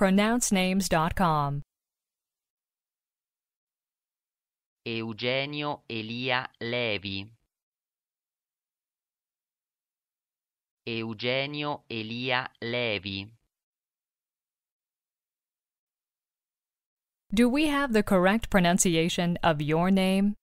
pronouncenames.com. Eugenio Elia Levi. Eugenio Elia Levi. Do we have the correct pronunciation of your name?